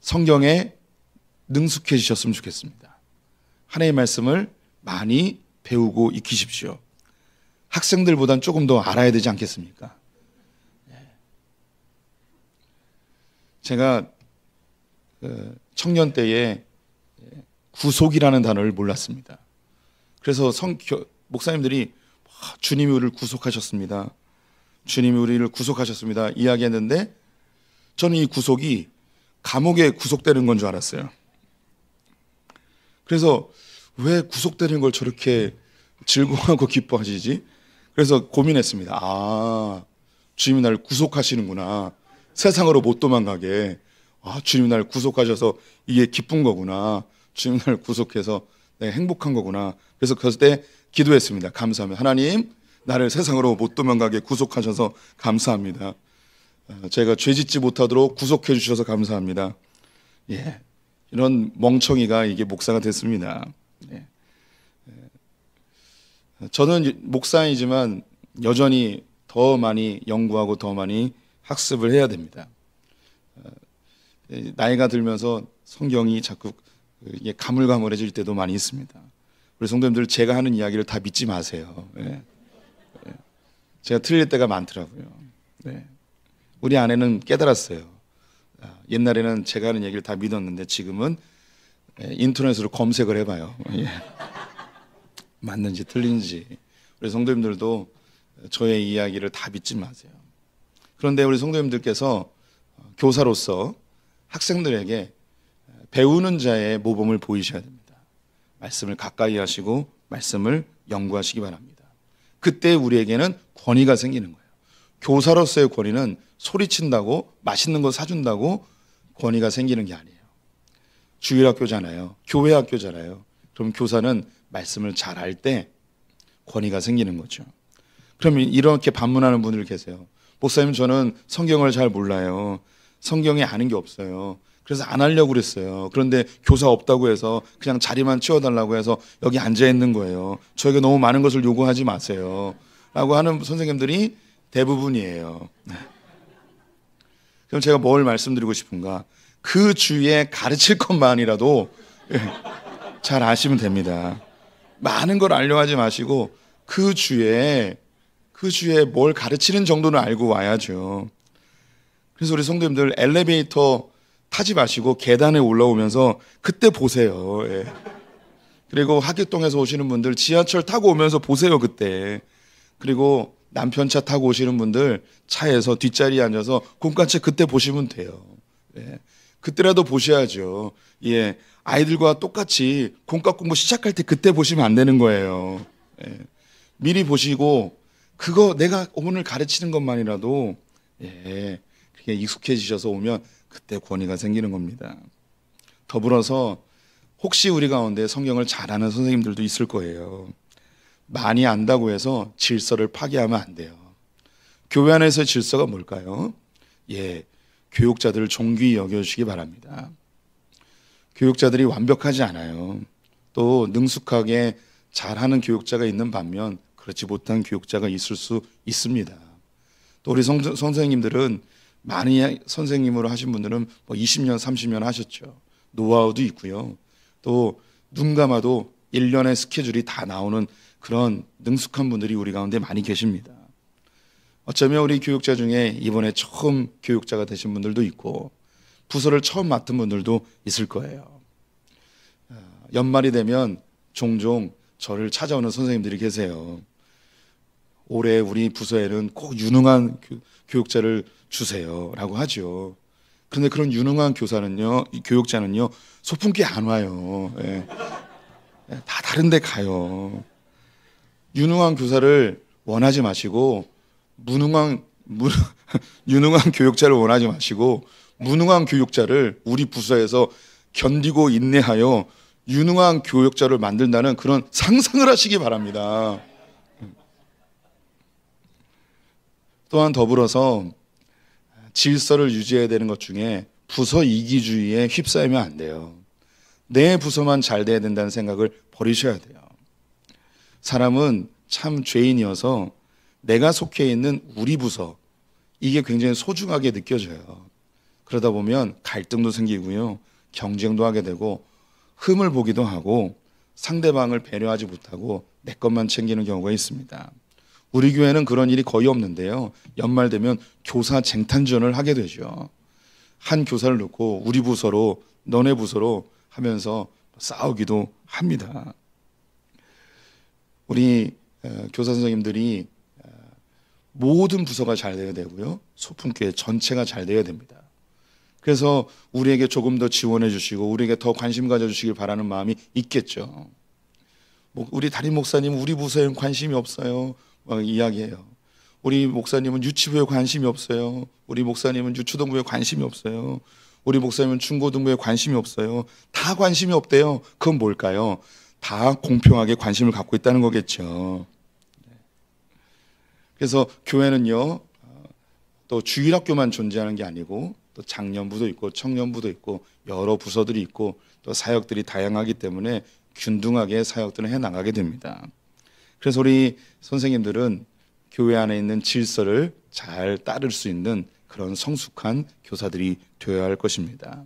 성경에 능숙해지셨으면 좋겠습니다. 하나님의 말씀을 많이 배우고 익히십시오. 학생들보단 조금 더 알아야 되지 않겠습니까? 예. 제가 어, 청년 때에 구속이라는 단어를 몰랐습니다. 그래서 성 목사님들이 주님이 우리를 구속하셨습니다. 주님이 우리를 구속하셨습니다. 이야기했는데 저는 이 구속이 감옥에 구속되는 건 줄 알았어요. 그래서 왜 구속되는 걸 저렇게 즐거워하고 기뻐하시지? 그래서 고민했습니다. 아, 주님이 나를 구속하시는구나. 세상으로 못 도망가게. 아, 주님 날 구속하셔서 이게 기쁜 거구나. 주님 날 구속해서 내가 행복한 거구나. 그래서 그때 기도했습니다. 감사합니다. 하나님, 나를 세상으로 못 도망가게 구속하셔서 감사합니다. 어, 제가 죄 짓지 못하도록 구속해 주셔서 감사합니다. 예. 이런 멍청이가 이게 목사가 됐습니다. 예. 어, 저는 목사이지만 여전히 더 많이 연구하고 더 많이 학습을 해야 됩니다. 나이가 들면서 성경이 자꾸 가물가물해질 때도 많이 있습니다. 우리 성도님들 제가 하는 이야기를 다 믿지 마세요. 예. 예. 제가 틀릴 때가 많더라고요. 네. 우리 아내는 깨달았어요. 아, 옛날에는 제가 하는 얘기를 다 믿었는데 지금은 예, 인터넷으로 검색을 해봐요. 맞는지 틀린지. 우리 성도님들도 저의 이야기를 다 믿지 마세요. 그런데 우리 성도님들께서 교사로서 학생들에게 배우는 자의 모범을 보이셔야 됩니다. 말씀을 가까이 하시고 말씀을 연구하시기 바랍니다. 그때 우리에게는 권위가 생기는 거예요. 교사로서의 권위는 소리친다고 맛있는 거 사준다고 권위가 생기는 게 아니에요. 주일학교잖아요. 교회학교잖아요. 그럼 교사는 말씀을 잘알때 권위가 생기는 거죠. 그러면 이렇게 반문하는 분들 계세요. 목사님 저는 성경을 잘 몰라요. 성경에 아는 게 없어요. 그래서 안 하려고 그랬어요. 그런데 교사 없다고 해서 그냥 자리만 치워달라고 해서 여기 앉아 있는 거예요. 저에게 너무 많은 것을 요구하지 마세요. 라고 하는 선생님들이 대부분이에요. 네. 그럼 제가 뭘 말씀드리고 싶은가? 그 주에 가르칠 것만이라도 예, 잘 아시면 됩니다. 많은 걸 알려 하지 마시고 그 주에 그 주에 뭘 가르치는 정도는 알고 와야죠. 그래서 우리 성도님들 엘리베이터 타지 마시고 계단에 올라오면서 그때 보세요. 예. 그리고 하객동에서 오시는 분들 지하철 타고 오면서 보세요 그때. 그리고 남편 차 타고 오시는 분들 차에서 뒷자리에 앉아서 공간책 그때 보시면 돼요. 예. 그때라도 보셔야죠. 예. 아이들과 똑같이 공과 공부 시작할 때 그때 보시면 안 되는 거예요. 예. 미리 보시고 그거 내가 오늘 가르치는 것만이라도 예. 그게 익숙해지셔서 오면 그때 권위가 생기는 겁니다. 더불어서 혹시 우리 가운데 성경을 잘 아는 선생님들도 있을 거예요. 많이 안다고 해서 질서를 파괴하면 안 돼요. 교회 안에서 질서가 뭘까요? 예, 교육자들을 존귀히 여겨주시기 바랍니다. 교육자들이 완벽하지 않아요. 또 능숙하게 잘하는 교육자가 있는 반면 그렇지 못한 교육자가 있을 수 있습니다. 또 우리 성, 선생님들은 많이 선생님으로 하신 분들은 뭐 20년, 30년 하셨죠. 노하우도 있고요. 또 눈 감아도 1년의 스케줄이 다 나오는 그런 능숙한 분들이 우리 가운데 많이 계십니다. 어쩌면 우리 교육자 중에 이번에 처음 교육자가 되신 분들도 있고 부서를 처음 맡은 분들도 있을 거예요. 아, 연말이 되면 종종 저를 찾아오는 선생님들이 계세요. 올해 우리 부서에는 꼭 유능한 교육자를 주세요라고 하죠. 그런데 그런 유능한 교사는요, 교육자는요, 소풍기 안 와요. 예. 예 다 다른데 가요. 유능한 교사를 원하지 마시고 무능한 무, 유능한 교육자를 원하지 마시고 무능한 교육자를 우리 부서에서 견디고 인내하여 유능한 교육자를 만든다는 그런 상상을 하시기 바랍니다. 또한 더불어서 질서를 유지해야 되는 것 중에 부서 이기주의에 휩싸이면 안 돼요. 내 부서만 잘 돼야 된다는 생각을 버리셔야 돼요. 사람은 참 죄인이어서 내가 속해 있는 우리 부서 이게 굉장히 소중하게 느껴져요. 그러다 보면 갈등도 생기고요. 경쟁도 하게 되고 흠을 보기도 하고 상대방을 배려하지 못하고 내 것만 챙기는 경우가 있습니다. 우리 교회는 그런 일이 거의 없는데요. 연말 되면 교사 쟁탄전을 하게 되죠. 한 교사를 놓고 우리 부서로 너네 부서로 하면서 싸우기도 합니다. 우리 교사 선생님들이 모든 부서가 잘 돼야 되고요. 소품교회 전체가 잘 돼야 됩니다. 그래서 우리에게 조금 더 지원해 주시고 우리에게 더 관심 가져 주시길 바라는 마음이 있겠죠. 우리 담임 목사님 우리 부서에 관심이 없어요. 어, 이야기해요. 우리 목사님은 유치부에 관심이 없어요. 우리 목사님은 유초등부에 관심이 없어요. 우리 목사님은 중고등부에 관심이 없어요. 다 관심이 없대요. 그건 뭘까요? 다 공평하게 관심을 갖고 있다는 거겠죠. 그래서 교회는요, 또 주일학교만 존재하는 게 아니고, 또 장년부도 있고, 청년부도 있고, 여러 부서들이 있고, 또 사역들이 다양하기 때문에 균등하게 사역들을 해 나가게 됩니다. 그래서 우리 선생님들은 교회 안에 있는 질서를 잘 따를 수 있는 그런 성숙한 교사들이 되어야 할 것입니다.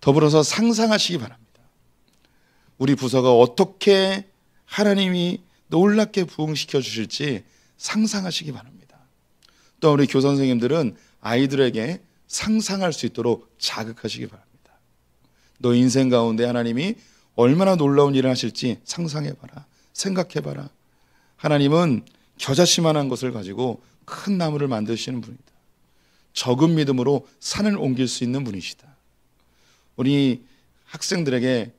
더불어서 상상하시기 바랍니다. 우리 부서가 어떻게 하나님이 놀랍게 부흥시켜 주실지 상상하시기 바랍니다. 또 우리 교 선생님들은 아이들에게 상상할 수 있도록 자극하시기 바랍니다. 너 인생 가운데 하나님이 얼마나 놀라운 일을 하실지 상상해봐라. 생각해봐라. 하나님은 겨자씨만한 것을 가지고 큰 나무를 만드시는 분이다. 적은 믿음으로 산을 옮길 수 있는 분이시다. 우리 학생들에게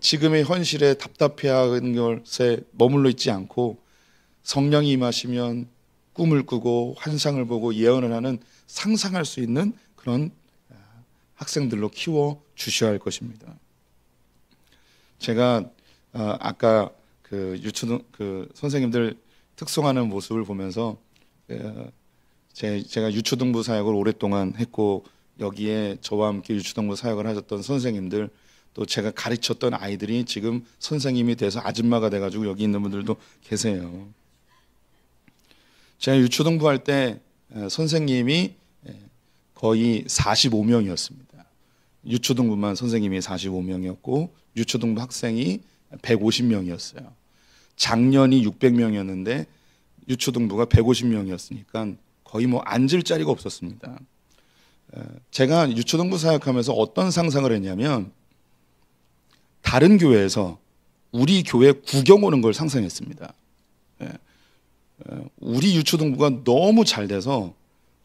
지금의 현실에 답답해하는 것에 머물러 있지 않고 성령이 임하시면 꿈을 꾸고 환상을 보고 예언을 하는 상상할 수 있는 그런 학생들로 키워 주셔야 할 것입니다. 제가 아, 아까 그 유초등 그 선생님들 특성하는 모습을 보면서 예, 제, 제가 유초동부 사역을 오랫동안 했고 여기에 저와 함께 유초동부 사역을 하셨던 선생님들 또 제가 가르쳤던 아이들이 지금 선생님이 돼서 아줌마가 돼가지고 여기 있는 분들도 계세요. 제가 유초등부 할때 예, 선생님이 예, 거의 45명이었습니다. 유초등부만 선생님이 45명이었고 유초등부 학생이 150명이었어요. 작년이 600명이었는데 유초등부가 150명이었으니까 거의 뭐 앉을 자리가 없었습니다. 제가 유초등부 사역하면서 어떤 상상을 했냐면 다른 교회에서 우리 교회 구경 오는 걸 상상했습니다. 우리 유초등부가 너무 잘 돼서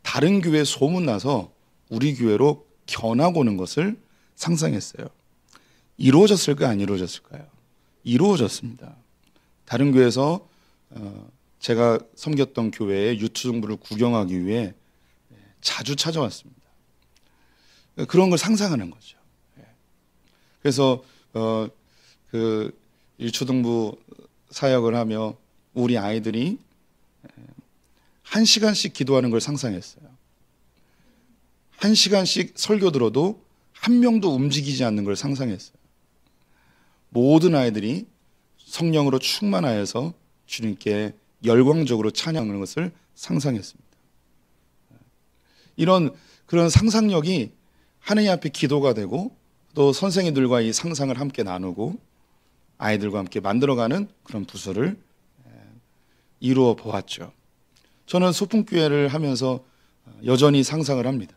다른 교회 소문나서 우리 교회로 견학 오는 것을 상상했어요. 이루어졌을까 안 이루어졌을까요? 이루어졌습니다. 다른 교회에서 어, 제가 섬겼던 교회의 유치정부를 구경하기 위해 예, 자주 찾아왔습니다. 그런 걸 상상하는 거죠. 예. 그래서 어, 그 일초등부 사역을 하며 우리 아이들이 예, 한 시간씩 기도하는 걸 상상했어요. 한 시간씩 설교 들어도 한 명도 움직이지 않는 걸 상상했어요. 모든 아이들이 성령으로 충만하여서 주님께 열광적으로 찬양하는 것을 상상했습니다. 이런 그런 상상력이 하나님 앞에 기도가 되고 또 선생님들과 이 상상을 함께 나누고 아이들과 함께 만들어가는 그런 부서를 이루어 보았죠. 저는 소풍교회를 하면서 어, 여전히 상상을 합니다.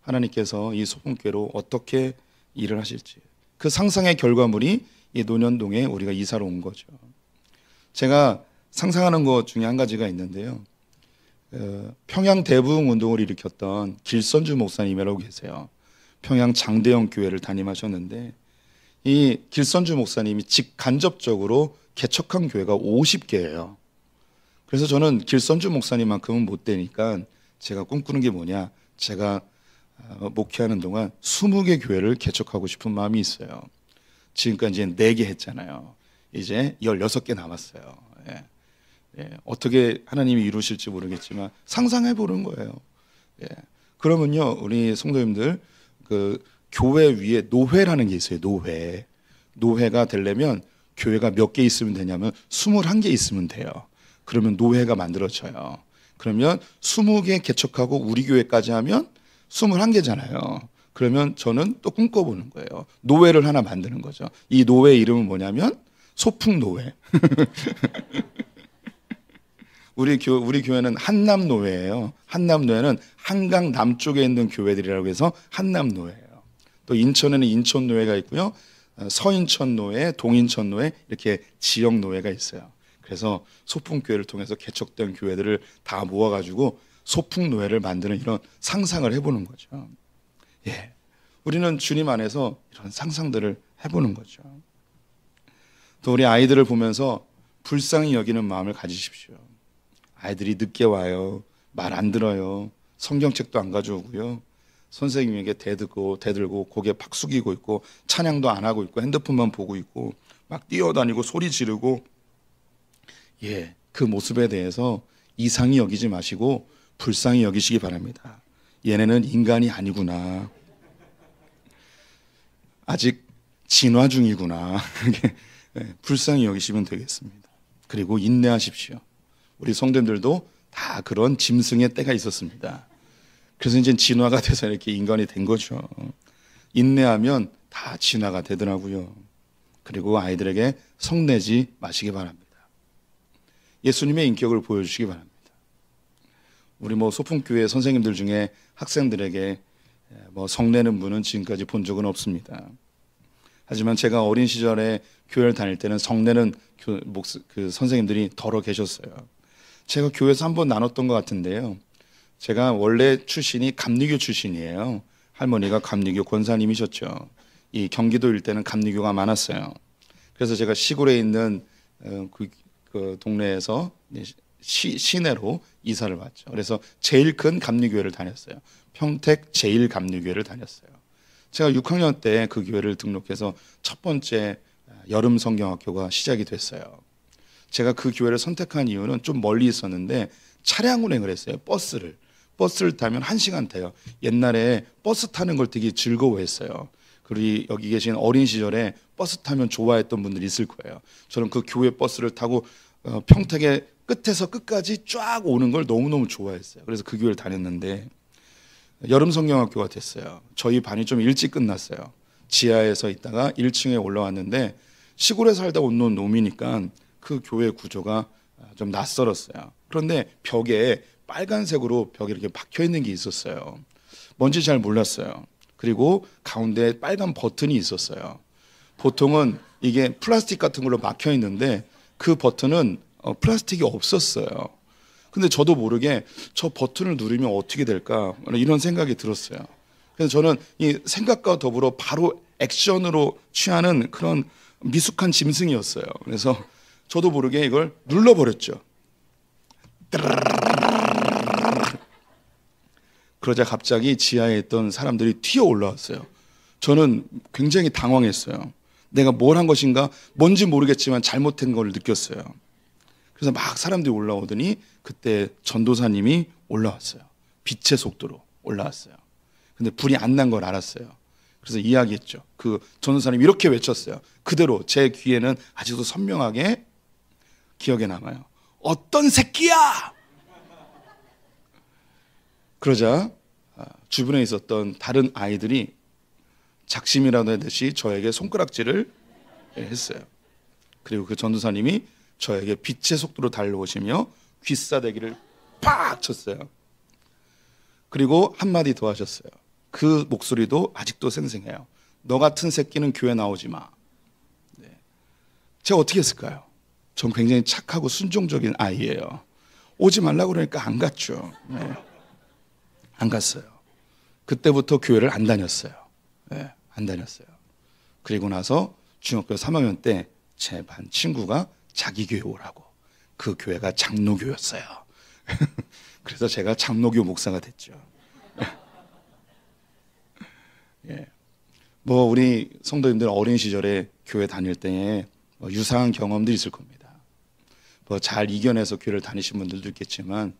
하나님께서 이 소풍교회로 어떻게 일을 하실지. 그 상상의 결과물이 이 노년동에 우리가 이사를온 거죠. 제가 상상하는 것 중에 한 가지가 있는데요. 어, 평양 대부흥 운동을 일으켰던 길선주 목사님이라고 계세요. 평양 장대영 교회를 담임하셨는데 이 길선주 목사님이 직간접적으로 개척한 교회가 50개예요. 그래서 저는 길선주 목사님만큼은 못 되니까 제가 꿈꾸는 게 뭐냐? 제가 어, 목회하는 동안 20개 교회를 개척하고 싶은 마음이 있어요. 지금까지 4개 했잖아요. 이제 16개 남았어요. 예. 예. 어떻게 하나님이 이루실지 모르겠지만 상상해 보는 거예요. 예. 그러면요, 우리 성도님들, 그 교회 위에 노회라는 게 있어요. 노회. 노회가 되려면 교회가 몇 개 있으면 되냐면 21개 있으면 돼요. 그러면 노회가 만들어져요. 그러면 20개 개척하고 우리 교회까지 하면 21개잖아요. 그러면 저는 또 꿈꿔보는 거예요. 노예를 하나 만드는 거죠. 이 노예 이름은 뭐냐면 소풍 노예. 우리 교 우리 교회는 한남 노예예요. 한남 노예는 한강 남쪽에 있는 교회들이라고 해서 한남 노예예요. 또 인천에는 인천 노예가 있고요. 어, 서인천 노예, 동인천 노예 이렇게 지역 노예가 있어요. 그래서 소풍교회를 통해서 개척된 교회들을 다 모아가지고 소풍 노예를 만드는 이런 상상을 해보는 거죠. 예. 우리는 주님 안에서 이런 상상들을 해보는 거죠. 또 우리 아이들을 보면서 불쌍히 여기는 마음을 가지십시오. 아이들이 늦게 와요. 말 안 들어요. 성경책도 안 가져오고요. 선생님에게 대들고 대들고 고개 팍 숙이고 있고 찬양도 안 하고 있고 핸드폰만 보고 있고 막 뛰어다니고 소리 지르고 예, 그 모습에 대해서 이상히 여기지 마시고 불쌍히 여기시기 바랍니다. 얘네는 인간이 아니구나. 아직 진화 중이구나. 그렇게 예, 불쌍히 여기시면 되겠습니다. 그리고 인내하십시오. 우리 성도들도 다 그런 짐승의 때가 있었습니다. 그래서 이제 진화가 돼서 이렇게 인간이 된 거죠. 인내하면 다 진화가 되더라고요. 그리고 아이들에게 성내지 마시기 바랍니다. 예수님의 인격을 보여주시기 바랍니다. 우리 뭐 소풍교회 선생님들 중에 학생들에게 뭐 성내는 분은 지금까지 본 적은 없습니다. 하지만 제가 어린 시절에 교회를 다닐 때는 성내는 교, 목수, 그 선생님들이 더러 계셨어요. 제가 교회에서 한번 나눴던 것 같은데요. 제가 원래 출신이 감리교 출신이에요. 할머니가 감리교 권사님이셨죠. 이 경기도 일대는 감리교가 많았어요. 그래서 제가 시골에 있는 어, 그, 그 동네에서 네, 시, 시내로 이사를 왔죠. 그래서 제일 큰 감리교회를 다녔어요. 평택 제일 감리교회를 다녔어요. 제가 6학년 때 그 교회를 등록해서 첫 번째 아, 여름 성경학교가 시작이 됐어요. 제가 그 교회를 선택한 이유는 좀 멀리 있었는데 차량 운행을 했어요. 버스를. 버스를 타면 1시간 타요. 옛날에 버스 타는 걸 되게 즐거워했어요. 그리고 여기 계신 어린 시절에 버스 타면 좋아했던 분들 이 있을 거예요. 저는 그 교회 버스를 타고 어, 평택에 끝에서 끝까지 쫙 오는 걸 너무너무 좋아했어요. 그래서 그 교회를 다녔는데 여름 성경학교가 됐어요. 저희 반이 좀 일찍 끝났어요. 지하에서 있다가 1층에 올라왔는데 시골에 살다 온 놈이니까 그 교회 구조가 좀 낯설었어요. 그런데 벽에 빨간색으로 벽에 이렇게 박혀 있는 게 있었어요. 뭔지 잘 몰랐어요. 그리고 가운데 빨간 버튼이 있었어요. 보통은 이게 플라스틱 같은 걸로 막혀 있는데 그 버튼은 어, 플라스틱이 없었어요. 근데 저도 모르게 저 버튼을 누르면 어떻게 될까 이런 생각이 들었어요. 그래서 저는 이 생각과 더불어 바로 액션으로 취하는 그런 미숙한 짐승이었어요. 그래서 저도 모르게 이걸 눌러버렸죠. 그러자 갑자기 지하에 있던 사람들이 튀어 올라왔어요. 저는 굉장히 당황했어요. 내가 뭘 한 것인가 뭔지 모르겠지만 잘못된 걸 느꼈어요. 그래서 막 사람들이 올라오더니 그때 전도사님이 올라왔어요. 빛의 속도로 올라왔어요. 근데 불이 안 난 걸 알았어요. 그래서 이야기했죠. 그 전도사님이 이렇게 외쳤어요. 그대로 제 귀에는 아직도 선명하게 기억에 남아요. 어떤 새끼야! 그러자 아, 주변에 있었던 다른 아이들이 작심이라는 도 듯이 저에게 손가락질을 예, 했어요. 그리고 그 전도사님이 저에게 빛의 속도로 달려오시며 귀싸대기를 팍 쳤어요. 그리고 한마디 더 하셨어요. 그 목소리도 아직도 생생해요. 너 같은 새끼는 교회 나오지 마. 네. 제가 어떻게 했을까요? 전 굉장히 착하고 순종적인 아이예요. 오지 말라고 그러니까 안 갔죠. 네. 안 갔어요. 그때부터 교회를 안 다녔어요. 네. 안 다녔어요. 그리고 나서 중학교 3학년 때 제 반 친구가 자기 교회 오라고. 그 교회가 장로교였어요. 그래서 제가 장로교 목사가 됐죠. 예. 뭐 우리 성도님들 어린 시절에 교회 다닐 때에 뭐 유사한 경험들이 있을 겁니다. 뭐 잘 이겨내서 교회를 다니신 분들도 있겠지만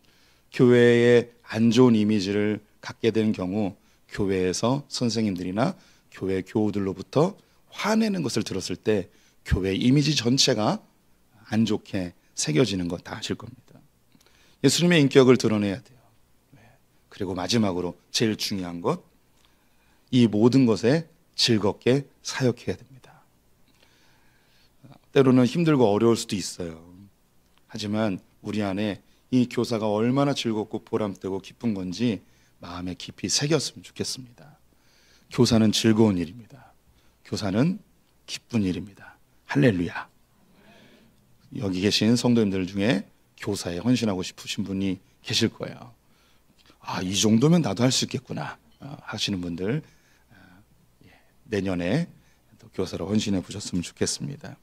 교회의 안 좋은 이미지를 갖게 되는 경우 교회에서 선생님들이나 교회 교우들로부터 화내는 것을 들었을 때 교회 이미지 전체가 안 좋게 새겨지는 것다 아실 겁니다. 예수님의 인격을 드러내야 돼요. 네. 그리고 마지막으로 제일 중요한 것, 이 모든 것에 즐겁게 사역해야 됩니다. 때로는 힘들고 어려울 수도 있어요. 하지만 우리 안에 이 교사가 얼마나 즐겁고 보람되고 기쁜 건지 마음에 깊이 새겼으면 좋겠습니다. 교사는 즐거운 일입니다. 교사는 기쁜 일입니다. 할렐루야. 여기 계신 성도님들 중에 교사에 헌신하고 싶으신 분이 계실 거예요. 아, 이 정도면 나도 할 수 있겠구나 어, 하시는 분들 어, 예, 내년에 또 교사로 헌신해 보셨으면 좋겠습니다.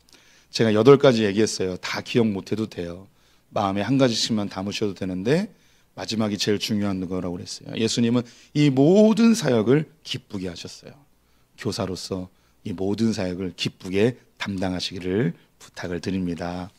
제가 여덟 가지 얘기했어요. 다 기억 못해도 돼요. 마음에 한 가지씩만 담으셔도 되는데 마지막이 제일 중요한 거라고 그랬어요. 예수님은 이 모든 사역을 기쁘게 하셨어요. 교사로서 이 모든 사역을 기쁘게 담당하시기를 부탁을 드립니다.